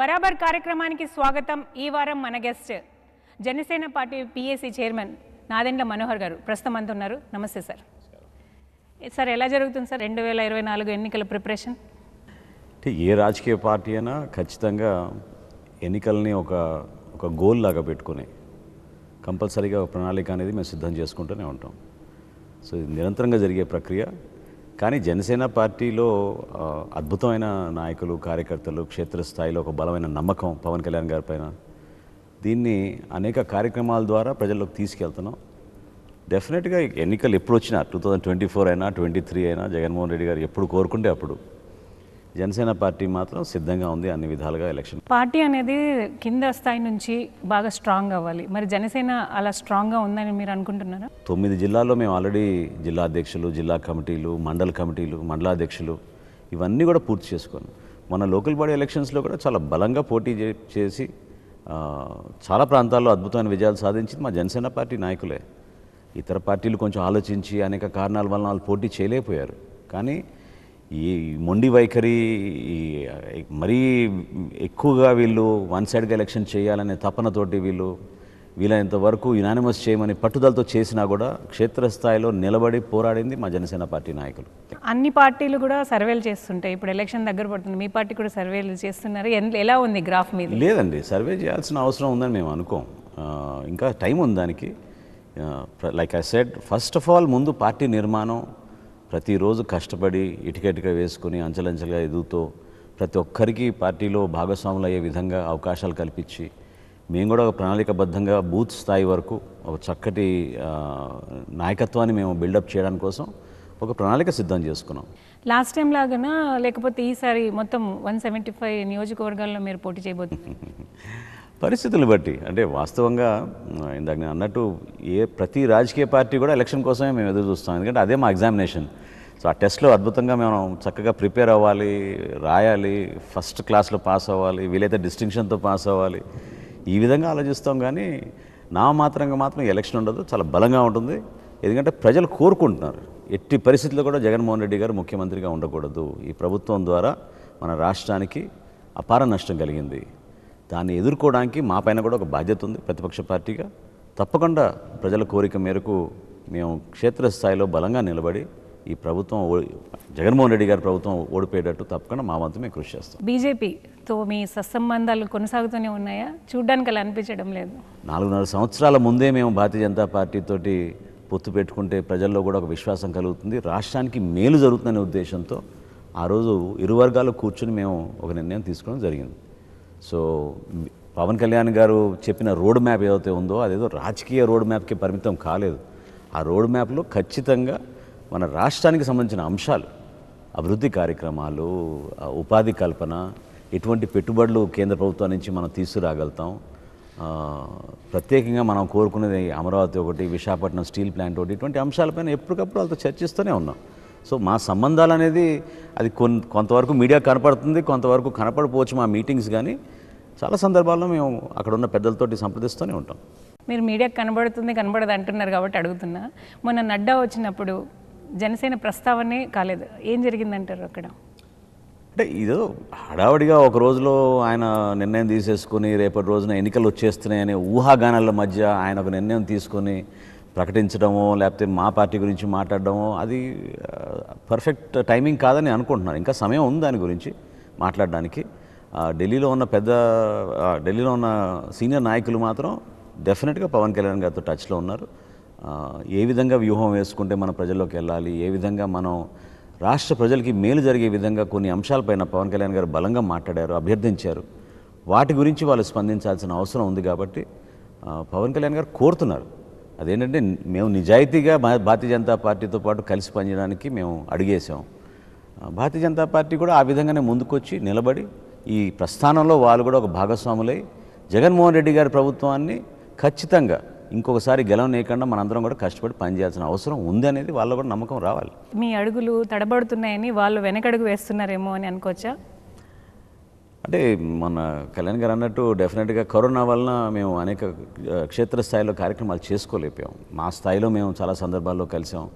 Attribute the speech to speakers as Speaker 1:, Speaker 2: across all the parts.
Speaker 1: బరాబర్ కార్యక్రమానికి స్వాగతం ఈ వారం మన guest Janasena party PSC chairman Nadendla Manohar garu ప్రస్తుతం అంటున్నారు నమస్తే సార్ సార్ ఎలా జరుగుతుంది సార్ రెండు వేల ఇరవై నాలుగు ఎన్నికల ప్రిపరేషన్
Speaker 2: అంటే ఏ రాజకీయ పార్టీ అయినా ఖచ్చితంగా ఎన్నికల్ని ఒక ఒక గోల్ లాగా పెట్టుకుని కంపల్సరీగా ఒక ప్రణాళిక అనేది మేము సిద్ధం చేసుకుంటూనే ఉంటాం సో ఇది నిరంతరంగా జరిగే ప్రక్రియ కానీ జనసేన పార్టీలో అద్భుతమైన నాయకులు కార్యకర్తలు క్షేత్రస్థాయిలో ఒక బలమైన నమ్మకం పవన్ కళ్యాణ్ గారి పైన దీన్ని అనేక కార్యక్రమాల ద్వారా ప్రజల్లోకి తీసుకెళ్తున్నాం డెఫినెట్గా ఎన్నికలు ఎప్పుడు వచ్చినా టూ థౌజండ్ ట్వంటీ ఫోర్ అయినా ట్వంటీ త్రీ అయినా జగన్మోహన్ రెడ్డి గారు ఎప్పుడు కోరుకుంటే అప్పుడు జనసేన పార్టీ మాత్రం సిద్ధంగా ఉంది అన్ని విధాలుగా ఎలక్షన్
Speaker 1: పార్టీ అనేది కింద స్థాయి నుంచి బాగా స్ట్రాంగ్ అవ్వాలి మరి జనసేన అలా స్ట్రాంగ్గా ఉందని మీరు అనుకుంటున్నారా
Speaker 2: తొమ్మిది జిల్లాల్లో మేము ఆల్రెడీ జిల్లా అధ్యక్షులు జిల్లా కమిటీలు మండల కమిటీలు మండలాధ్యక్షులు ఇవన్నీ కూడా పూర్తి చేసుకోను మన లోకల్ బాడీ ఎలక్షన్స్లో కూడా చాలా బలంగా పోటీ చేసి చాలా ప్రాంతాల్లో అద్భుతమైన విజయాలు సాధించింది మా జనసేన పార్టీ నాయకులే ఇతర పార్టీలు కొంచెం ఆలోచించి అనేక కారణాల వలన వాళ్ళు పోటీ చేయలేకపోయారు కానీ ఈ మొండి వైఖరి మరీ ఎక్కువగా వీళ్ళు వన్ సైడ్గా ఎలక్షన్ చేయాలనే తపనతోటి వీళ్ళు వీలైనంత వరకు యునానిమస్ చేయమని పట్టుదలతో చేసినా కూడా క్షేత్రస్థాయిలో నిలబడి పోరాడింది మా జనసేన పార్టీ నాయకులు
Speaker 1: అన్ని పార్టీలు కూడా సర్వేలు చేస్తుంటాయి ఇప్పుడు ఎలక్షన్ దగ్గర పడుతుంది మీ పార్టీ కూడా సర్వేలు చేస్తున్నారు ఎలా ఉంది గ్రాఫ్ మీద
Speaker 2: లేదండి సర్వే చేయాల్సిన అవసరం ఉందని మేము అనుకోం ఇంకా టైం ఉంది దానికి like I said first of all ముందు పార్టీ నిర్మాణం ప్రతిరోజు కష్టపడి ఇటుకటిక వేసుకుని అంచెలంచెలుగా ఎదుగుతూ ప్రతి ఒక్కరికి పార్టీలో భాగస్వాములు అయ్యే విధంగా అవకాశాలు కల్పించి మేము కూడా ఒక ప్రణాళికబద్ధంగా బూత్ స్థాయి వరకు ఒక చక్కటి నాయకత్వాన్ని మేము బిల్డప్ చేయడం కోసం ఒక ప్రణాళిక సిద్ధం చేసుకున్నాం
Speaker 1: లాస్ట్ టైం లాగానా లేకపోతే ఈసారి మొత్తం వన్ సెవెంటీ ఫైవ్ నియోజకవర్గాల్లో మీరు పోటీ చేయబోతుంది
Speaker 2: పరిస్థితులను బట్టి అంటే వాస్తవంగా ఇందాక నేను అన్నట్టు ఏ ప్రతి రాజకీయ పార్టీ కూడా ఎలక్షన్ కోసమే మేము ఎదురు చూస్తాం ఎందుకంటే అదే మా ఎగ్జామినేషన్ సో ఆ టెస్ట్లో అద్భుతంగా మేము చక్కగా ప్రిపేర్ అవ్వాలి రాయాలి ఫస్ట్ క్లాస్లో పాస్ అవ్వాలి వీలైతే డిస్టింక్షన్తో పాస్ అవ్వాలి ఈ విధంగా ఆలోచిస్తాం కానీ నా మాత్రంగా మాత్రం ఎలక్షన్ ఉండదు చాలా బలంగా ఉంటుంది ఎందుకంటే ప్రజలు కోరుకుంటున్నారు ఎట్టి పరిస్థితుల్లో కూడా జగన్మోహన్ రెడ్డి గారు ముఖ్యమంత్రిగా ఉండకూడదు ఈ ప్రభుత్వం ద్వారా మన రాష్ట్రానికి అపార నష్టం కలిగింది దాన్ని ఎదుర్కోవడానికి మా పైన కూడా ఒక బాధ్యత ఉంది ప్రతిపక్ష పార్టీగా తప్పకుండా ప్రజల కోరిక మేరకు మేము క్షేత్రస్థాయిలో బలంగా నిలబడి ఈ ప్రభుత్వం జగన్మోహన్ రెడ్డి గారి ప్రభుత్వం ఓడిపోయేటట్టు తప్పకుండా మా వంతు మేము కృషి చేస్తాం
Speaker 1: బీజేపీతో మీ సత్సంబంధాలు కొనసాగుతూనే ఉన్నాయా చూడ్డానికి అలా అనిపించడం లేదు
Speaker 2: నాలుగున్నర సంవత్సరాల ముందే మేము భారతీయ జనతా పార్టీతోటి పొత్తు పెట్టుకుంటే ప్రజల్లో కూడా ఒక విశ్వాసం కలుగుతుంది రాష్ట్రానికి మేలు జరుగుతుందనే ఉద్దేశంతో ఆ రోజు ఇరు వర్గాలు కూర్చుని మేము ఒక నిర్ణయం తీసుకోవడం జరిగింది సో పవన్ కళ్యాణ్ గారు చెప్పిన రోడ్ మ్యాప్ ఏదైతే ఉందో అదేదో రాజకీయ రోడ్ మ్యాప్కి పరిమితం కాలేదు ఆ రోడ్ మ్యాప్లో ఖచ్చితంగా మన రాష్ట్రానికి సంబంధించిన అంశాలు అభివృద్ధి కార్యక్రమాలు ఉపాధి కల్పన ఎటువంటి పెట్టుబడులు కేంద్ర ప్రభుత్వం నుంచి మనం తీసుకురాగలుగుతాం ప్రత్యేకంగా మనం కోరుకునేది అమరావతి ఒకటి విశాఖపట్నం స్టీల్ ప్లాంట్ ఒకటి ఇటువంటి అంశాలపైన ఎప్పటికప్పుడు వాళ్ళతో చర్చిస్తూనే ఉన్నాం సో మా సంబంధాలు అనేది అది కొన్ కొంతవరకు మీడియా కనపడుతుంది కొంతవరకు కనపడపోవచ్చు మా మీటింగ్స్ కానీ చాలా సందర్భాల్లో మేము అక్కడ ఉన్న పెద్దలతోటి సంప్రదిస్తూనే ఉంటాం
Speaker 1: మీరు మీడియా కనబడుతుంది కనబడదు అంటున్నారు కాబట్టి అడుగుతున్నా మొన్న నడ్డా వచ్చినప్పుడు జనసేన ప్రస్తావనే కాలేదు ఏం జరిగిందంటారు అక్కడ
Speaker 2: అంటే ఇదో హడావడిగా ఒక రోజులో ఆయన నిర్ణయం తీసేసుకుని రేపటి రోజున ఎన్నికలు వచ్చేస్తున్నాయనే ఊహాగానాల మధ్య ఆయన ఒక నిర్ణయం తీసుకొని ప్రకటించడమో లేకపోతే మా పార్టీ గురించి మాట్లాడడము అది పర్ఫెక్ట్ టైమింగ్ కాదని అనుకుంటున్నాను ఇంకా సమయం ఉంది దాని గురించి మాట్లాడడానికి ఢిల్లీలో ఉన్న పెద్ద ఢిల్లీలో ఉన్న సీనియర్ నాయకులు మాత్రం డెఫినెట్గా పవన్ కళ్యాణ్ గారితో టచ్లో ఉన్నారు ఏ విధంగా వ్యూహం వేసుకుంటే మన ప్రజల్లోకి వెళ్ళాలి ఏ విధంగా మనం రాష్ట్ర ప్రజలకి మేలు జరిగే విధంగా కొన్ని అంశాలపైన పవన్ కళ్యాణ్ గారు బలంగా మాట్లాడారు అభ్యర్థించారు వాటి గురించి వాళ్ళు స్పందించాల్సిన అవసరం ఉంది కాబట్టి పవన్ కళ్యాణ్ గారు కోరుతున్నారు అదేంటంటే మేము నిజాయితీగా భారతీయ జనతా పార్టీతో పాటు కలిసి పనిచేయడానికి మేము అడిగేశాం భారతీయ జనతా పార్టీ కూడా ఆ విధంగానే ముందుకొచ్చి నిలబడి ఈ ప్రస్థానంలో వాళ్ళు కూడా ఒక భాగస్వాములై జగన్మోహన్ రెడ్డి గారి ప్రభుత్వాన్ని ఖచ్చితంగా ఇంకొకసారి గెలవనేయకుండా మనందరం కూడా కష్టపడి పనిచేయాల్సిన అవసరం ఉంది అనేది వాళ్ళు కూడా నమ్మకం రావాలి
Speaker 1: మీ అడుగులు తడబడుతున్నాయని వాళ్ళు వెనకడుగు వేస్తున్నారేమో అని అనుకోవచ్చా
Speaker 2: అంటే మన కళ్యాణ్ గారు అన్నట్టు డెఫినెట్గా కరోనా వలన మేము అనేక క్షేత్రస్థాయిలో కార్యక్రమాలు చేసుకోలేకపోయాం మా స్థాయిలో మేము చాలా సందర్భాల్లో కలిసాం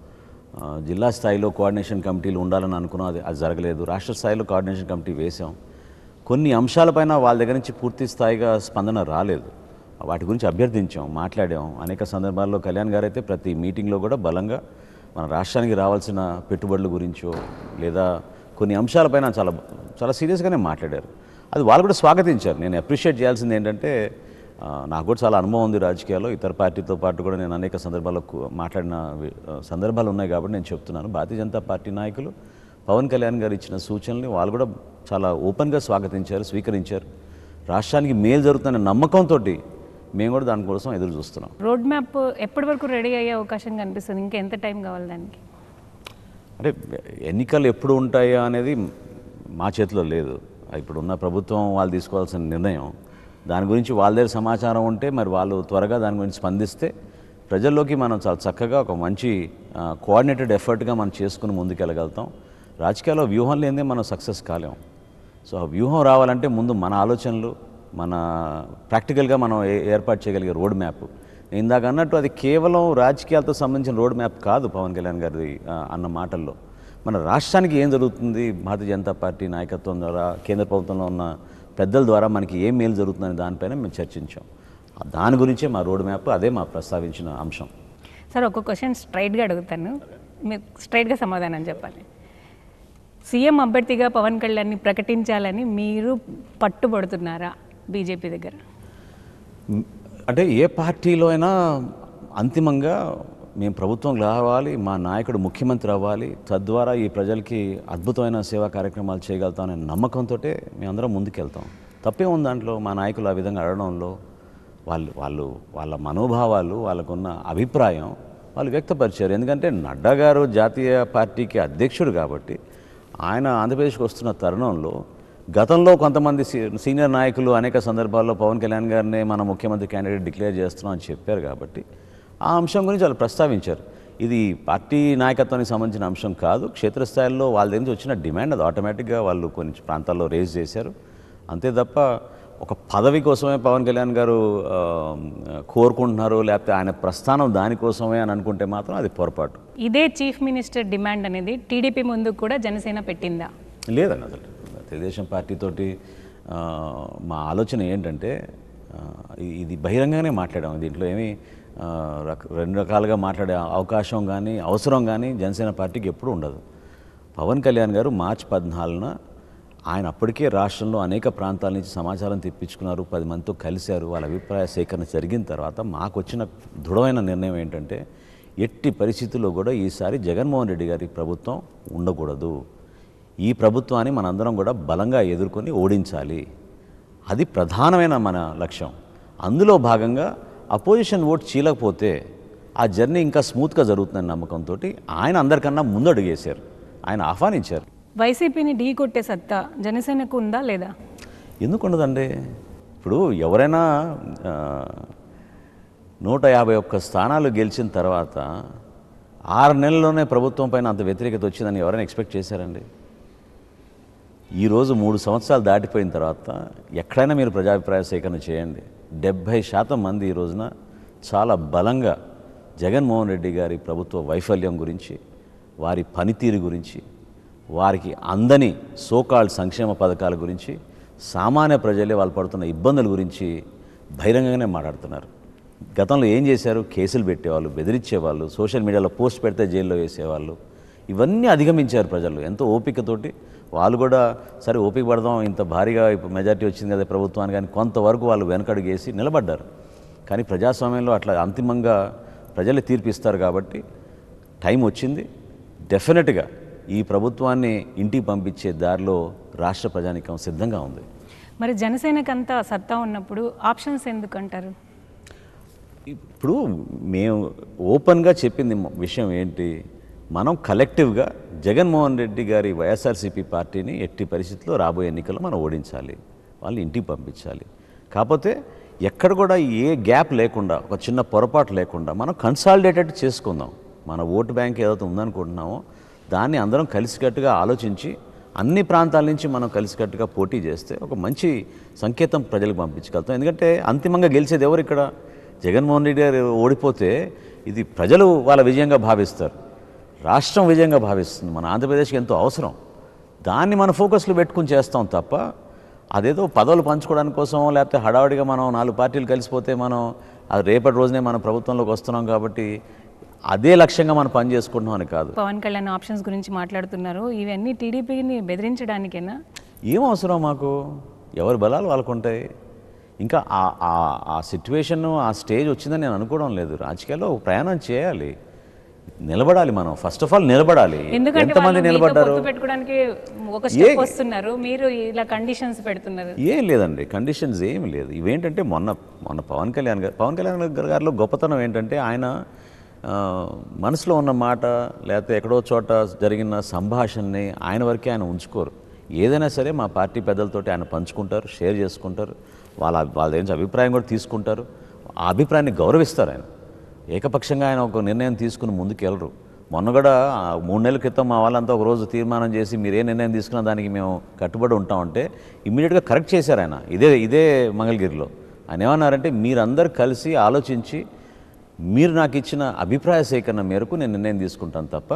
Speaker 2: జిల్లా స్థాయిలో కోఆర్డినేషన్ కమిటీలు ఉండాలని అనుకున్నాం అది అది జరగలేదు రాష్ట్ర స్థాయిలో కోఆర్డినేషన్ కమిటీ వేశాం కొన్ని అంశాలపైన వాళ్ళ దగ్గర నుంచి పూర్తి స్థాయిగా స్పందన రాలేదు వాటి గురించి అభ్యర్థించాం మాట్లాడాం అనేక సందర్భాల్లో కళ్యాణ్ గారు అయితే ప్రతి మీటింగ్లో కూడా బలంగా మన రాష్ట్రానికి రావాల్సిన పెట్టుబడుల గురించో లేదా కొన్ని అంశాలపైన చాలా చాలా సీరియస్గానే మాట్లాడారు అది వాళ్ళు కూడా స్వాగతించారు నేను అప్రిషియేట్ చేయాల్సింది ఏంటంటే నాకు కూడా చాలా అనుభవం ఉంది రాజకీయాల్లో ఇతర పార్టీతో పాటు కూడా నేను అనేక సందర్భాల్లో మాట్లాడిన సందర్భాలు ఉన్నాయి కాబట్టి నేను చెప్తున్నాను భారతీయ జనతా పార్టీ నాయకులు పవన్ కళ్యాణ్ గారు ఇచ్చిన సూచనల్ని వాళ్ళు కూడా చాలా ఓపెన్గా స్వాగతించారు స్వీకరించారు రాష్ట్రానికి మేలు జరుగుతున్న నమ్మకంతో మేము కూడా దానికోసం ఎదురు చూస్తున్నాం
Speaker 1: రోడ్ మ్యాప్ ఎప్పటి వరకు రెడీ అయ్యే అవకాశం కనిపిస్తుంది ఇంకా ఎంత టైం కావాలి దానికి
Speaker 2: అంటే ఎన్నికలు ఎప్పుడు ఉంటాయా అనేది మా చేతిలో లేదు ఇప్పుడు ఉన్న ప్రభుత్వం వాళ్ళు తీసుకోవాల్సిన నిర్ణయం దాని గురించి వాళ్ళ దగ్గర సమాచారం ఉంటే మరి వాళ్ళు త్వరగా దాని గురించి స్పందిస్తే ప్రజల్లోకి మనం చాలా చక్కగా ఒక మంచి కోఆర్డినేటెడ్ ఎఫర్ట్గా మనం చేసుకుని ముందుకెళ్ళగలుగుతాం రాజకీయాల్లో వ్యూహం లేనిదే మనం సక్సెస్ కాలేం సో ఆ వ్యూహం రావాలంటే ముందు మన ఆలోచనలు మన ప్రాక్టికల్గా మనం ఏర్పాటు చేయగలిగే రోడ్ మ్యాప్ ఇందాక అన్నట్టు అది కేవలం రాజకీయాలతో సంబంధించిన రోడ్ మ్యాప్ కాదు పవన్ కళ్యాణ్ గారిది అన్న మాటల్లో మన రాష్ట్రానికి ఏం జరుగుతుంది భారతీయ జనతా పార్టీ నాయకత్వం ద్వారా కేంద్ర ప్రభుత్వంలో ఉన్న పెద్దల ద్వారా మనకి ఏం మేలు జరుగుతుందని దానిపైన మేము చర్చించాం దాని గురించే మా రోడ్ మ్యాప్ అదే మా ప్రస్తావించిన అంశం
Speaker 1: సార్ ఒక క్వశ్చన్ స్ట్రైట్గా అడుగుతాను మీకు స్ట్రైట్గా సమాధానం చెప్పాలి సీఎం అభ్యర్థిగా పవన్ కళ్యాణ్ని ప్రకటించాలని మీరు పట్టుబడుతున్నారా బీజేపీ దగ్గర
Speaker 2: అంటే ఏ పార్టీలో అయినా అంతిమంగా మేము ప్రభుత్వం రావాలి మా నాయకుడు ముఖ్యమంత్రి అవ్వాలి తద్వారా ఈ ప్రజలకి అద్భుతమైన సేవా కార్యక్రమాలు చేయగలుగుతామనే నమ్మకంతో మేమందరం ముందుకెళ్తాం తప్పే ఉంది దాంట్లో మా నాయకులు ఆ విధంగా అడగడంలో వాళ్ళు వాళ్ళు వాళ్ళ మనోభావాలు వాళ్ళకున్న అభిప్రాయం వాళ్ళు వ్యక్తపరిచారు ఎందుకంటే నడ్డా గారు జాతీయ పార్టీకి అధ్యక్షుడు కాబట్టి ఆయన ఆంధ్రప్రదేశ్కి వస్తున్న తరుణంలో గతంలో కొంతమంది సీనియర్ నాయకులు అనేక సందర్భాల్లో పవన్ కళ్యాణ్ గారిని మన ముఖ్యమంత్రి క్యాండిడేట్ డిక్లేర్ చేస్తున్నాం అని చెప్పారు కాబట్టి ఆ అంశం గురించి వాళ్ళు ప్రస్తావించారు ఇది పార్టీ నాయకత్వానికి సంబంధించిన అంశం కాదు క్షేత్రస్థాయిలో వాళ్ళ దగ్గర నుంచి వచ్చిన డిమాండ్ అది ఆటోమేటిక్గా వాళ్ళు కొన్ని ప్రాంతాల్లో రేజ్ చేశారు అంతే తప్ప ఒక పదవి కోసమే పవన్ కళ్యాణ్ గారు కోరుకుంటున్నారు లేకపోతే ఆయన ప్రస్థానం దానికోసమే అని అనుకుంటే మాత్రం అది పొరపాటు
Speaker 1: ఇదే చీఫ్ మినిస్టర్ డిమాండ్ అనేది టీడీపీ ముందు కూడా జనసేన పెట్టిందా
Speaker 2: లేదండి అసలు తెలుగుదేశం పార్టీతోటి మా ఆలోచన ఏంటంటే ఇది బహిరంగంగానే మాట్లాడాము దీంట్లో ఏమి రెండు రకాలుగా మాట్లాడే అవకాశం కానీ అవసరం కానీ జనసేన పార్టీకి ఎప్పుడు ఉండదు పవన్ కళ్యాణ్ గారు మార్చి పద్నాలుగున ఆయన అప్పటికే రాష్ట్రంలో అనేక ప్రాంతాల నుంచి సమాచారం తెప్పించుకున్నారు పది మందితో కలిశారు వాళ్ళ అభిప్రాయ సేకరణ జరిగిన తర్వాత మాకు వచ్చిన దృఢమైన నిర్ణయం ఏంటంటే ఎట్టి పరిస్థితుల్లో కూడా ఈసారి జగన్మోహన్ రెడ్డి గారి ప్రభుత్వం ఉండకూడదు ఈ ప్రభుత్వాన్ని మనందరం కూడా బలంగా ఎదుర్కొని ఓడించాలి అది ప్రధానమైన మన లక్ష్యం అందులో భాగంగా అపోజిషన్ ఓట్ చీలకపోతే ఆ జర్నీ ఇంకా స్మూత్గా జరుగుతుందన్న నమ్మకంతో ఆయన అందరికన్నా ముందడుగేశారు ఆయన ఆహ్వానించారు
Speaker 1: వైసీపీని ఢీ కొట్టే సత్తా జనసేనకు ఉందా లేదా
Speaker 2: ఎందుకు ఉండదండి ఇప్పుడు ఎవరైనా నూట యాభై ఒక్క స్థానాలు గెలిచిన తర్వాత ఆరు నెలల్లోనే ప్రభుత్వం పైన అంత వ్యతిరేకత వచ్చిందని ఎవరైనా ఎక్స్పెక్ట్ చేశారండి ఈరోజు మూడు సంవత్సరాలు దాటిపోయిన తర్వాత ఎక్కడైనా మీరు ప్రజాభిప్రాయ సేకరణ చేయండి డెబ్భై శాతం మంది ఈ రోజున చాలా బలంగా జగన్మోహన్ రెడ్డి గారి ప్రభుత్వ వైఫల్యం గురించి వారి పనితీరు గురించి వారికి అందని సోకాల్డ్ సంక్షేమ పథకాల గురించి సామాన్య ప్రజలే వాళ్ళు పడుతున్న ఇబ్బందుల గురించి బహిరంగంగానే మాట్లాడుతున్నారు గతంలో ఏం చేశారు కేసులు పెట్టేవాళ్ళు బెదిరించేవాళ్ళు సోషల్ మీడియాలో పోస్ట్ పెడితే జైల్లో వేసేవాళ్ళు ఇవన్నీ అధిగమించారు ప్రజలు ఎంతో ఓపికతోటి వాళ్ళు కూడా సరే ఓపిక పడదాం ఇంత భారీగా ఇప్పుడు మెజార్టీ వచ్చింది కదా ప్రభుత్వానికి కానీ కొంతవరకు వాళ్ళు వెనకడుగేసి నిలబడ్డారు కానీ ప్రజాస్వామ్యంలో అట్లా అంతిమంగా ప్రజలు తీర్పిస్తారు కాబట్టి టైం వచ్చింది డెఫినెట్గా ఈ ప్రభుత్వాన్ని ఇంటికి పంపించే దారిలో రాష్ట్ర ప్రజానికం సిద్ధంగా ఉంది
Speaker 1: మరి జనసేనకు అంతా సత్తా ఉన్నప్పుడు ఆప్షన్స్ ఎందుకంటారు
Speaker 2: ఇప్పుడు మేము ఓపెన్గా చెప్పింది విషయం ఏంటి మనం కలెక్టివ్గా జగన్మోహన్ రెడ్డి గారి వైఎస్ఆర్సీపీ పార్టీని ఎట్టి పరిస్థితుల్లో రాబోయే ఎన్నికల్లో మనం ఓడించాలి వాళ్ళు ఇంటికి పంపించాలి కాకపోతే ఎక్కడ కూడా ఏ గ్యాప్ లేకుండా ఒక చిన్న పొరపాటు లేకుండా మనం కన్సాలిడేటెడ్ చేసుకుందాం మన ఓటు బ్యాంక్ ఏదైతే ఉందనుకుంటున్నామో దాన్ని అందరం కలిసికట్టుగా ఆలోచించి అన్ని ప్రాంతాల నుంచి మనం కలిసికట్టుగా పోటీ చేస్తే ఒక మంచి సంకేతం ప్రజలకు పంపించగలుగుతాం ఎందుకంటే అంతిమంగా గెలిచేది ఎవరు ఇక్కడ జగన్మోహన్ రెడ్డి గారు ఓడిపోతే ఇది ప్రజలు వాళ్ళ విజయంగా భావిస్తారు రాష్ట్రం విజయంగా భావిస్తుంది మన ఆంధ్రప్రదేశ్కి ఎంతో అవసరం దాన్ని మన ఫోకస్లో పెట్టుకుని చేస్తాం తప్ప అదేదో పదవులు పంచుకోవడాని కోసం లేకపోతే హడావుడిగా మనం నాలుగు పార్టీలు కలిసిపోతే మనం అది రేపటి రోజునే మనం ప్రభుత్వంలోకి వస్తున్నాం కాబట్టి అదే లక్ష్యంగా మనం పని చేసుకుంటున్నాం అని కాదు
Speaker 1: పవన్ కళ్యాణ్ ఆప్షన్స్ గురించి మాట్లాడుతున్నారు ఇవన్నీ టీడీపీని బెదిరించడానికైనా
Speaker 2: ఏం అవసరం మాకు ఎవరి బలాలు వాళ్ళకుంటాయి ఇంకా ఆ సిచ్యువేషన్ ఆ స్టేజ్ వచ్చిందని నేను అనుకోవడం లేదు రాజకీయాల్లో ప్రయాణం చేయాలి నిలబడాలి మనం ఫస్ట్ ఆఫ్ ఆల్ నిలబడాలి ఎంతమంది నిలబడ్డారు
Speaker 1: ఇలా కండిషన్స్ పెడుతున్నారు
Speaker 2: ఏం లేదండి కండిషన్స్ ఏం లేదు ఇవేంటంటే మొన్న మొన్న పవన్ కళ్యాణ్ గారు పవన్ కళ్యాణ్ గారిలో గొప్పతనం ఏంటంటే ఆయన మనసులో ఉన్న మాట లేకపోతే ఎక్కడో చోట జరిగిన సంభాషణని ఆయన వరకే ఆయన ఉంచుకోరు ఏదైనా సరే మా పార్టీ పెద్దలతోటి ఆయన పంచుకుంటారు షేర్ చేసుకుంటారు వాళ్ళ వాళ్ళ అభిప్రాయం కూడా తీసుకుంటారు ఆ అభిప్రాయాన్ని గౌరవిస్తారు ఆయన ఏకపక్షంగా ఆయన ఒక నిర్ణయం తీసుకుని ముందుకెళ్ళరు మొన్న కూడా మూడు నెలల క్రితం మా వాళ్ళంతా ఒకరోజు తీర్మానం చేసి మీరు ఏ నిర్ణయం తీసుకున్న దానికి మేము కట్టుబడి ఉంటామంటే ఇమీడియట్గా కరెక్ట్ చేశారు ఆయన ఇదే ఇదే మంగళగిరిలో ఆయన ఏమన్నారంటే మీరందరు కలిసి ఆలోచించి మీరు నాకు ఇచ్చిన అభిప్రాయ సేకరణ మేరకు నేను నిర్ణయం తీసుకుంటాను తప్ప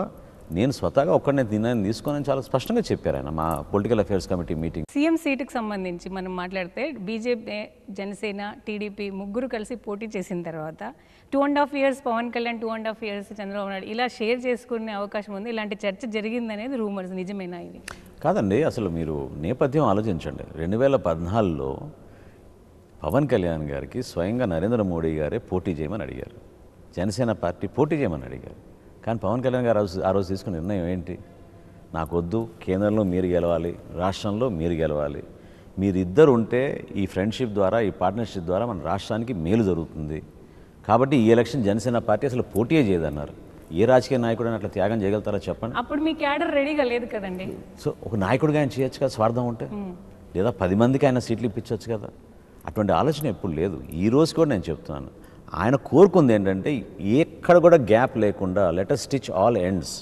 Speaker 2: నేను స్వతహాగా ఒక్కడనే నిర్ణయం తీసుకోనని చాలా స్పష్టంగా చెప్పారు ఆయన మా political affairs committee meeting
Speaker 1: CM సీటుకు సంబంధించి మనం మాట్లాడితే బీజేపీ జనసేన టీడీపీ ముగ్గురు కలిసి పోటీ చేసిన తర్వాత two and half years Pawan Kalyan two and half years Chandrababu Naidu ఇలా షేర్ చేసుకునే అవకాశం ఉంది ఇలాంటి చర్చ జరిగిందనేది రూమర్స్ నిజమేనా ఇది
Speaker 2: కాదండి అసలు మీరు నేపథ్యం ఆలోచించండి రెండు వేల పద్నాలుగులో పవన్ కళ్యాణ్ గారికి స్వయంగా నరేంద్ర మోడీ గారే పోటీ చేయమని అడిగారు జనసేన పార్టీ పోటీ చేయమని అడిగారు కానీ పవన్ కళ్యాణ్ గారు ఆ రోజు తీసుకున్న నిర్ణయం ఏంటి నాకొద్దు కేంద్రంలో మీరు గెలవాలి రాష్ట్రంలో మీరు గెలవాలి మీరిద్దరు ఉంటే ఈ ఫ్రెండ్షిప్ ద్వారా ఈ పార్ట్నర్షిప్ ద్వారా మన రాష్ట్రానికి మేలు జరుగుతుంది కాబట్టి ఈ ఎలక్షన్ జనసేన పార్టీ అసలు పోటీ చేయదన్నారు ఏ రాజకీయ నాయకుడు అని అట్లా త్యాగం చేయగలుగుతారో చెప్పండి
Speaker 1: అప్పుడు మీ క్యాడర్ రెడీగా లేదు కదండి
Speaker 2: సో ఒక నాయకుడిగా ఆయన చేయొచ్చు కదా స్వార్థం ఉంటే లేదా పది మందికి ఆయన సీట్లు ఇప్పించవచ్చు కదా అటువంటి ఆలోచన ఎప్పుడు లేదు ఈ రోజు కూడా నేను చెప్తున్నాను ఆయన కోరుకుంది ఏంటంటే ఎక్కడ కూడా గ్యాప్ లేకుండా letter stitch all ends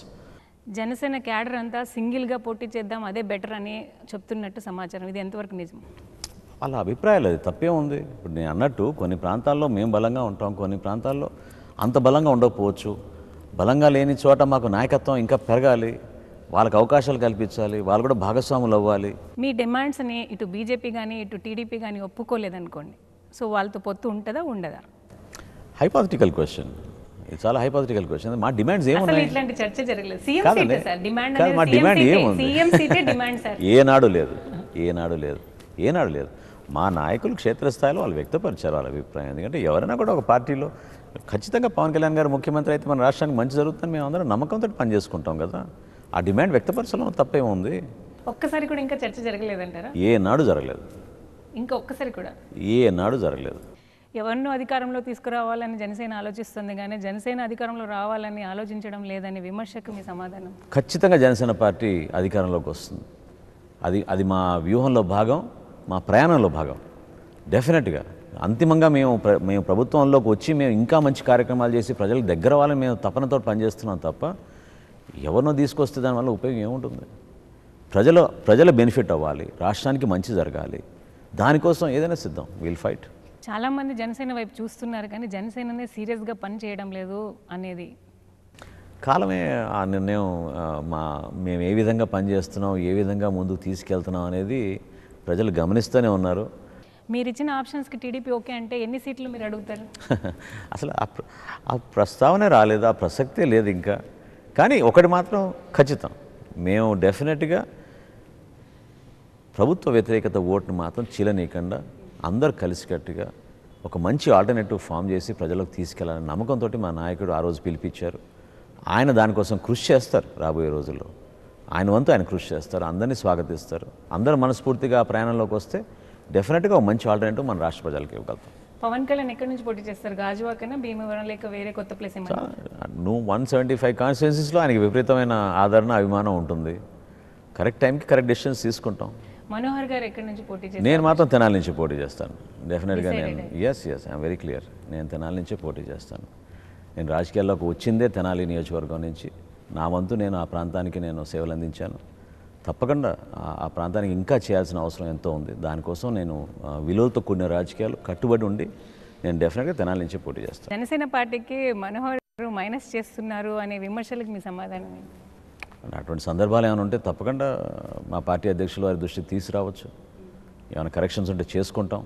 Speaker 1: Janasena cadre అంతా సింగిల్గా పోటీ చేద్దాం అదే బెటర్ అని చెప్తున్నట్టు సమాచారం ఇది ఎంతవరకు నిజం
Speaker 2: వాళ్ళ అభిప్రాయాలు అది తప్పే ఉంది ఇప్పుడు నేను అన్నట్టు కొన్ని ప్రాంతాల్లో మేము బలంగా ఉంటాం కొన్ని ప్రాంతాల్లో అంత బలంగా ఉండకపోవచ్చు బలంగా లేని చోట మాకు నాయకత్వం ఇంకా పెరగాలి వాళ్ళకి అవకాశాలు కల్పించాలి వాళ్ళు కూడా భాగస్వాములు అవ్వాలి
Speaker 1: మీ డిమాండ్స్ని ఇటు బీజేపీ కానీ ఇటు టీడీపీ కానీ ఒప్పుకోలేదనుకోండి సో వాళ్ళతో పొత్తు ఉంటుందా ఉండదా
Speaker 2: హైపాథిటికల్ క్వశ్చన్ చాలా హైపాథిటికల్ క్వశ్చన్ మా డిమాండ్స్ ఏమున్నాయి
Speaker 1: ఇట్లాంటి చర్చ జరగలేదు కాదు మా డిమాండ్ ఏముంది
Speaker 2: ఏనాడు లేదు ఏనాడు లేదు ఏనాడు లేదు మా నాయకులు క్షేత్రస్థాయిలో వాళ్ళు వ్యక్తపరిచారు వాళ్ళ అభిప్రాయం ఎందుకంటే ఎవరైనా కూడా ఒక పార్టీలో ఖచ్చితంగా పవన్ కళ్యాణ్ గారు ముఖ్యమంత్రి అయితే మన రాష్ట్రానికి మంచి జరుగుతుందని మేము అందరం నమ్మకంతో పనిచేసుకుంటాం కదా ఆ డిమాండ్ వ్యక్తపరచడం తప్పేముంది
Speaker 1: ఒక్కసారి కూడా ఇంకా చర్చ జరగలేదంటారా
Speaker 2: ఏ నాడు జరగలేదు
Speaker 1: ఇంకా ఒక్కసారి కూడా
Speaker 2: ఏ నాడు జరగలేదు
Speaker 1: ఎవరినో అధికారంలో తీసుకురావాలని జనసేన ఆలోచిస్తుంది కానీ జనసేన అధికారంలో రావాలని ఆలోచించడం లేదని విమర్శకు మీ సమాధానం
Speaker 2: ఖచ్చితంగా జనసేన పార్టీ అధికారంలోకి వస్తుంది అది అది మా వ్యూహంలో భాగం మా ప్రయాణంలో భాగం డెఫినెట్గా అంతిమంగా మేము ప్ర మేము ప్రభుత్వంలోకి వచ్చి మేము ఇంకా మంచి కార్యక్రమాలు చేసి ప్రజలకు దగ్గర వాళ్ళని మేము తపనతో పనిచేస్తున్నాం తప్ప ఎవరినో తీసుకొస్తే దానివల్ల ఉపయోగం ఏముంటుంది ప్రజల ప్రజల బెనిఫిట్ అవ్వాలి రాష్ట్రానికి మంచి జరగాలి దానికోసం ఏదైనా సిద్ధం విల్ ఫైట్
Speaker 1: చాలామంది జనసేన వైపు చూస్తున్నారు కానీ జనసేననే సీరియస్గా పనిచేయడం లేదు అనేది
Speaker 2: కాలమే ఆ నిర్ణయం మా మేము ఏ విధంగా పనిచేస్తున్నాం ఏ విధంగా ముందుకు తీసుకెళ్తున్నాం అనేది ప్రజలు గమనిస్తూనే ఉన్నారు
Speaker 1: మీరు ఇచ్చిన ఆప్షన్స్కి టీడీపీ ఓకే అంటే ఎన్ని సీట్లు మీరు అడుగుతారు
Speaker 2: అసలు ఆ ప్రస్తావనే రాలేదు ఆ ప్రసక్తే లేదు ఇంకా కానీ ఒకటి మాత్రం ఖచ్చితం మేము డెఫినెట్గా ప్రభుత్వ వ్యతిరేకత ఓటును మాత్రం చీలనీయకుండా అందరు కలిసికట్టుగా ఒక మంచి ఆల్టర్నేటివ్ ఫామ్ చేసి ప్రజలకు తీసుకెళ్లాలని నమ్మకంతో మా నాయకుడు ఆ రోజు పిలిపించారు ఆయన దానికోసం కృషి చేస్తారు రాబోయే రోజుల్లో ఆయన వంతు ఆయన కృషి చేస్తారు అందరినీ స్వాగతిస్తారు అందరూ మనస్ఫూర్తిగా ప్రయాణంలోకి వస్తే డెఫినెట్గా ఒక మంచి ఆల్టర్నేటివ్ మన రాష్ట్ర ప్రజలకు ఇవ్వగలుగుతాం
Speaker 1: పవన్ కళ్యాణ్ ఎక్కడి నుంచి పోటీ చేస్తారు గాజువాకైనా భీమవరం లేక వేరే కొత్త ప్లేస్
Speaker 2: నువ్వు వన్ సెవెంటీ ఫైవ్ కాన్స్టిట్యున్సీస్లో ఆయనకి విపరీతమైన ఆదరణ అభిమానం ఉంటుంది కరెక్ట్ టైంకి కరెక్ట్ డెసిషన్స్ తీసుకుంటాం
Speaker 1: మనోహర్ గారు ఎక్కడి నుంచి పోటీ చేస్తారు నేను
Speaker 2: మాత్రం తెనాల నుంచి పోటీ చేస్తాను డెఫినెట్గా నేను yes yes I'm very clear నేను తెనాల నుంచే పోటీ చేస్తాను నేను రాజకీయాల్లోకి వచ్చిందే తెనాలి నియోజకవర్గం నుంచి నా వంతు నేను ఆ ప్రాంతానికి నేను సేవలు అందించాను తప్పకుండా ఆ ప్రాంతానికి ఇంకా చేయాల్సిన అవసరం ఎంతో ఉంది దానికోసం నేను విలువలతో కూడిన రాజకీయాలు కట్టుబడి ఉండి నేను డెఫినెట్గా తెనాలి నుంచే పోటీ చేస్తాను
Speaker 1: జనసేన పార్టీకి మనోహర్ మైనస్ చేస్తున్నారు అనే విమర్శలకు మీ సమాధానం
Speaker 2: అటువంటి సందర్భాలు ఏమైనా ఉంటే తప్పకుండా మా పార్టీ అధ్యక్షులు వారి దృష్టికి తీసుకురావచ్చు ఏమైనా కరెక్షన్స్ ఉంటే చేసుకుంటాం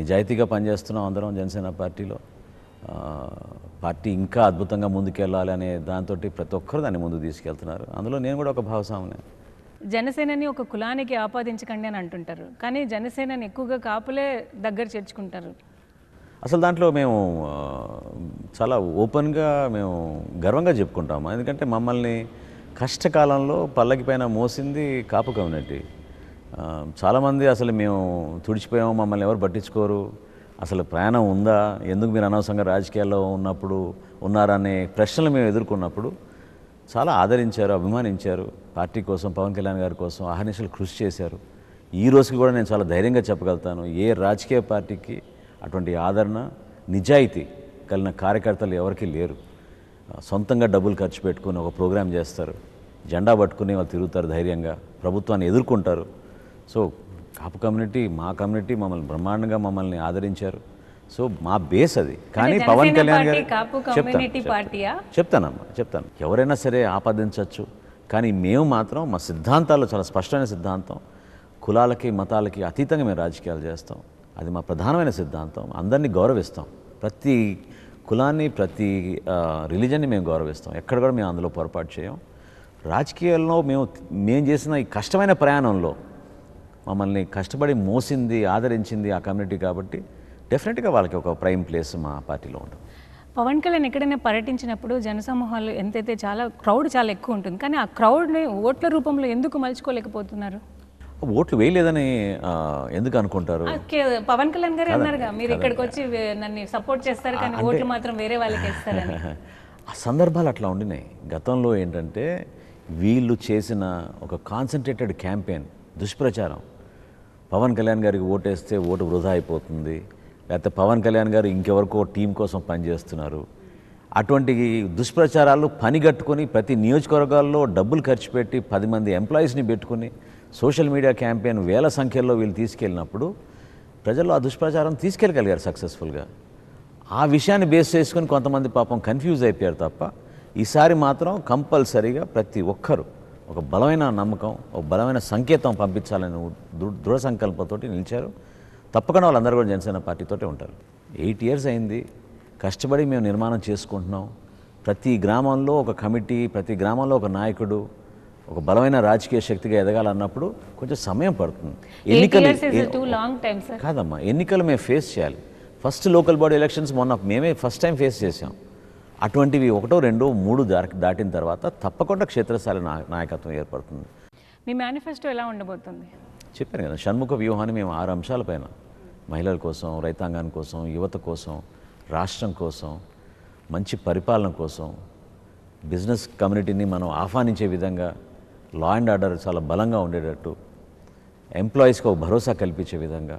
Speaker 2: నిజాయితీగా పనిచేస్తున్నాం అందరం జనసేన పార్టీలో పార్టీ ఇంకా అద్భుతంగా ముందుకెళ్ళాలి అనే దాంతో ప్రతి ఒక్కరు దాన్ని ముందు తీసుకెళ్తున్నారు అందులో నేను కూడా ఒక భాగస్వామిని
Speaker 1: జనసేనని ఒక కులానికి ఆపాదించకండి అని అంటుంటారు కానీ జనసేనని ఎక్కువగా కాపులే దగ్గర చేర్చుకుంటారు
Speaker 2: అసలు దాంట్లో మేము చాలా ఓపెన్గా మేము గర్వంగా చెప్పుకుంటాము ఎందుకంటే మమ్మల్ని కష్టకాలంలో పల్లకి పైన మోసింది కాపు కమ్యూనిటీ చాలామంది అసలు మేము తుడిచిపోయాము మమ్మల్ని ఎవరు పట్టించుకోరు అసలు ప్రయాణం ఉందా ఎందుకు మీరు అనవసరంగా రాజకీయాల్లో ఉన్నప్పుడు ఉన్నారనే ప్రశ్నలు మేము ఎదుర్కొన్నప్పుడు చాలా ఆదరించారు అభిమానించారు పార్టీ కోసం పవన్ కళ్యాణ్ గారి కోసం అహర్నిశలు కృషి చేశారు ఈ రోజుకి కూడా నేను చాలా ధైర్యంగా చెప్పగలుగుతాను ఏ రాజకీయ పార్టీకి అటువంటి ఆదరణ నిజాయితీ కలిగిన కార్యకర్తలు ఎవరికీ లేరు సొంతంగా డబ్బులు ఖర్చు పెట్టుకుని ఒక ప్రోగ్రాం చేస్తారు జెండా పట్టుకుని వాళ్ళు తిరుగుతారు ధైర్యంగా ప్రభుత్వాన్ని ఎదుర్కొంటారు సో కాపు కమ్యూనిటీ మా కమ్యూనిటీ మమ్మల్ని బ్రహ్మాండంగా మమ్మల్ని ఆదరించారు సో మా బేస్ అది కానీ పవన్ కళ్యాణ్ గారు చెప్తాను చెప్తానమ్మా చెప్తాను ఎవరైనా సరే ఆపాదించవచ్చు కానీ మేము మాత్రం మా సిద్ధాంతాలు చాలా స్పష్టమైన సిద్ధాంతం కులాలకి మతాలకి అతీతంగా మేము రాజకీయాలు చేస్తాం అది మా ప్రధానమైన సిద్ధాంతం అందరినీ గౌరవిస్తాం ప్రతి కులాన్ని ప్రతి రిలీజన్ని మేము గౌరవిస్తాం ఎక్కడ కూడా మేము అందులో పొరపాటు చేయం రాజకీయాల్లో మేము మేము చేసిన ఈ కష్టమైన ప్రయాణంలో మమ్మల్ని కష్టపడి మోసింది ఆదరించింది ఆ కమ్యూనిటీ కాబట్టి డెఫినెట్గా వాళ్ళకి ఒక ప్రైమ్ ప్లేస్ మా పార్టీలో ఉంటుంది
Speaker 1: పవన్ కళ్యాణ్ ఎక్కడైనా పర్యటించినప్పుడు జనసమూహాలు ఎంతైతే చాలా క్రౌడ్ చాలా ఎక్కువ ఉంటుంది కానీ ఆ క్రౌడ్ని ఓట్ల రూపంలో ఎందుకు మలుచుకోలేకపోతున్నారు
Speaker 2: ఓట్లు వేయలేదని ఎందుకు అనుకుంటారు
Speaker 1: పవన్ కళ్యాణ్ గారు అన్నారు మీరు ఇక్కడికి వచ్చి నన్ను సపోర్ట్ చేస్తారు కానీ ఓట్లు మాత్రం వేరే వాళ్ళకి ఇస్తారు
Speaker 2: ఆ సందర్భాలు అట్లా ఉండినాయి గతంలో ఏంటంటే వీళ్ళు చేసిన ఒక కాన్సన్ట్రేటెడ్ క్యాంపెయిన్ దుష్ప్రచారం పవన్ కళ్యాణ్ గారికి ఓటేస్తే ఓటు వృధా అయిపోతుంది లేకపోతే పవన్ కళ్యాణ్ గారు ఇంకెవరికో టీం కోసం పనిచేస్తున్నారు అటువంటి దుష్ప్రచారాలు పనిగట్టుకొని ప్రతి నియోజకవర్గాల్లో డబ్బులు ఖర్చు పెట్టి పది మంది ఎంప్లాయీస్ని పెట్టుకుని సోషల్ మీడియా క్యాంపెయిన్ వేల సంఖ్యలో వీళ్ళు తీసుకెళ్ళినప్పుడు ప్రజల్లో ఆ దుష్ప్రచారం తీసుకెళ్ళగలిగారు సక్సెస్ఫుల్గా ఆ విషయాన్ని బేస్ చేసుకుని కొంతమంది పాపం కన్ఫ్యూజ్ అయిపోయారు తప్ప ఈసారి మాత్రం కంపల్సరీగా ప్రతి ఒక్కరూ ఒక బలమైన నమ్మకం ఒక బలమైన సంకేతం పంపించాలని దృఢ సంకల్పంతో నిలిచారు తప్పకుండా వాళ్ళందరూ కూడా జనసేన పార్టీతోటే ఉంటారు ఎయిట్ ఇయర్స్ అయింది కష్టపడి మేము నిర్మాణం చేసుకుంటున్నాం ప్రతి గ్రామంలో ఒక కమిటీ ప్రతి గ్రామంలో ఒక నాయకుడు ఒక బలమైన రాజకీయ శక్తిగా ఎదగాలన్నప్పుడు కొంచెం సమయం పడుతుంది ఎన్నికలు కాదమ్మా ఎన్నికలు మేము ఫేస్ చేయాలి ఫస్ట్ లోకల్ బాడీ ఎలక్షన్స్ మొన్న మేమే ఫస్ట్ టైం ఫేస్ చేసాం అటువంటివి ఒకటో రెండో మూడు దాటిన తర్వాత తప్పకుండా క్షేత్రస్థాయి నాయకత్వం ఏర్పడుతుంది
Speaker 1: మీ మేనిఫెస్టో ఎలా ఉండబోతుంది
Speaker 2: చెప్పాను కదా షణ్ముఖ వ్యూహాన్ని మేము ఆరు అంశాలపైన మహిళల కోసం రైతాంగాని కోసం యువత కోసం రాష్ట్రం కోసం మంచి పరిపాలన కోసం బిజినెస్ కమ్యూనిటీని మనం ఆహ్వానించే విధంగా లా అండ్ ఆర్డర్ చాలా బలంగా ఉండేటట్టు ఎంప్లాయీస్కి ఒక భరోసా కల్పించే విధంగా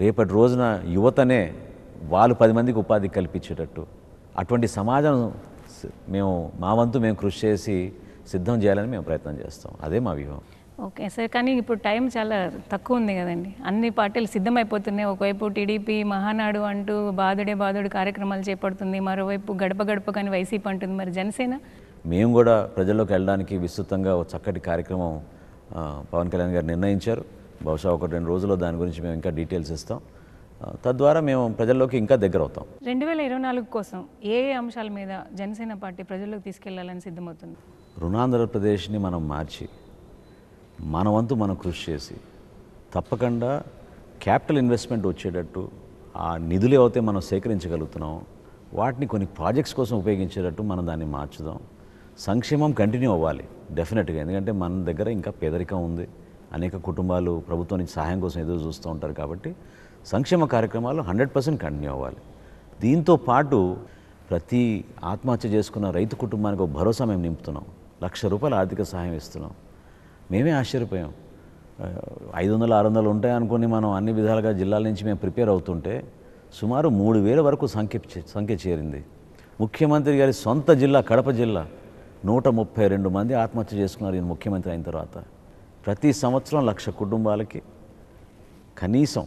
Speaker 2: రేపటి రోజున యువతనే వాళ్ళు పది మందికి ఉపాధి కల్పించేటట్టు అటువంటి సమాజం మేము మా వంతు మేము కృషి చేసి సిద్ధం చేయాలని మేము ప్రయత్నం చేస్తాం అదే మా వ్యూహం
Speaker 1: ఓకే సార్ కానీ ఇప్పుడు టైం చాలా తక్కువ ఉంది కదండి అన్ని పార్టీలు సిద్ధమైపోతున్నాయి ఒకవైపు టీడీపీ మహానాడు అంటూ బాధుడే బాధుడు కార్యక్రమాలు చేపడుతుంది మరోవైపు గడప గడప కానీ వైసీపీ అంటుంది మరి జనసేన
Speaker 2: మేము కూడా ప్రజల్లోకి వెళ్ళడానికి విస్తృతంగా ఒక చక్కటి కార్యక్రమం పవన్ కళ్యాణ్ గారు నిర్ణయించారు బహుశా ఒక రెండు రోజుల్లో దాని గురించి మేము ఇంకా డీటెయిల్స్ ఇస్తాం తద్వారా మేము ప్రజల్లోకి ఇంకా దగ్గర అవుతాం
Speaker 1: రెండు వేల ఇరవై నాలుగు కోసం ఏ ఏ అంశాల మీద జనసేన పార్టీ ప్రజల్లోకి తీసుకెళ్లాలని సిద్ధమవుతుంది
Speaker 2: రుణాంధ్రప్రదేశ్ని మనం మార్చి మన వంతు మనం కృషి చేసి తప్పకుండా క్యాపిటల్ ఇన్వెస్ట్మెంట్ వచ్చేటట్టు ఆ నిధులు ఏవైతే మనం సేకరించగలుగుతున్నాం వాటిని కొన్ని ప్రాజెక్ట్స్ కోసం ఉపయోగించేటట్టు మనం దాన్ని మార్చుదాం సంక్షేమం కంటిన్యూ అవ్వాలి డెఫినెట్గా ఎందుకంటే మన దగ్గర ఇంకా పేదరికం ఉంది అనేక కుటుంబాలు ప్రభుత్వం నుంచి సహాయం కోసం ఎదురు చూస్తూ ఉంటారు కాబట్టి సంక్షేమ కార్యక్రమాలు హండ్రెడ్ పర్సెంట్ కంటిన్యూ అవ్వాలి దీంతో పాటు ప్రతి ఆత్మహత్య చేసుకున్న రైతు కుటుంబానికి ఒక భరోసా మేము నింపుతున్నాం లక్ష రూపాయల ఆర్థిక సహాయం ఇస్తున్నాం మేమే ఆశ్చర్యపోయాం ఐదు వందలు ఆరు వందలు ఉంటాయి అనుకుని మనం అన్ని విధాలుగా జిల్లాల నుంచి మేము ప్రిపేర్ అవుతుంటే సుమారు మూడు వేల వరకు సంఖ్య సంఖ్య చేరింది ముఖ్యమంత్రి గారి సొంత జిల్లా కడప జిల్లా నూట ముప్పై రెండు మంది ఆత్మహత్య చేసుకున్నారు ఈయన ముఖ్యమంత్రి అయిన తర్వాత ప్రతి సంవత్సరం లక్ష కుటుంబాలకి కనీసం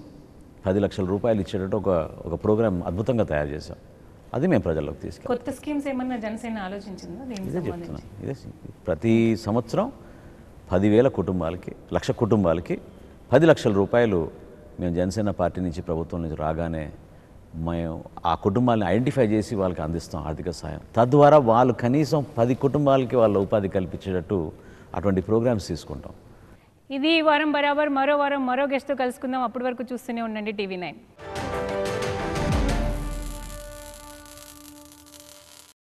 Speaker 2: పది లక్షల రూపాయలు ఇచ్చేటట్టు ఒక ఒక ప్రోగ్రామ్ అద్భుతంగా తయారు చేశాం అది మేము ప్రజల్లోకి తీసుకెళ్ళాం
Speaker 1: కొత్త స్కీమ్స్ ఏమన్నా జనసేన ఆలోచించిందా ఇదే చెప్తున్నాం
Speaker 2: ఇదే ప్రతి సంవత్సరం పదివేల కుటుంబాలకి లక్ష కుటుంబాలకి పది లక్షల రూపాయలు మేము జనసేన పార్టీ నుంచి ప్రభుత్వం నుంచి రాగానే మేము ఆ కుటుంబాలను ఐడెంటిఫై చేసి వాళ్ళకి అందిస్తాం ఆర్థిక సాయం తద్వారా వాళ్ళు కనీసం పది కుటుంబాలకి వాళ్ళ ఉపాధి కల్పించేటట్టు అటువంటి ప్రోగ్రామ్స్ తీసుకుంటాం
Speaker 1: ఇది వారం బరాబర్ మరో వారం మరో గెస్ట్తో కలుసుకుందాం అప్పటి వరకు చూస్తూనే ఉండండి టీవీ నైన్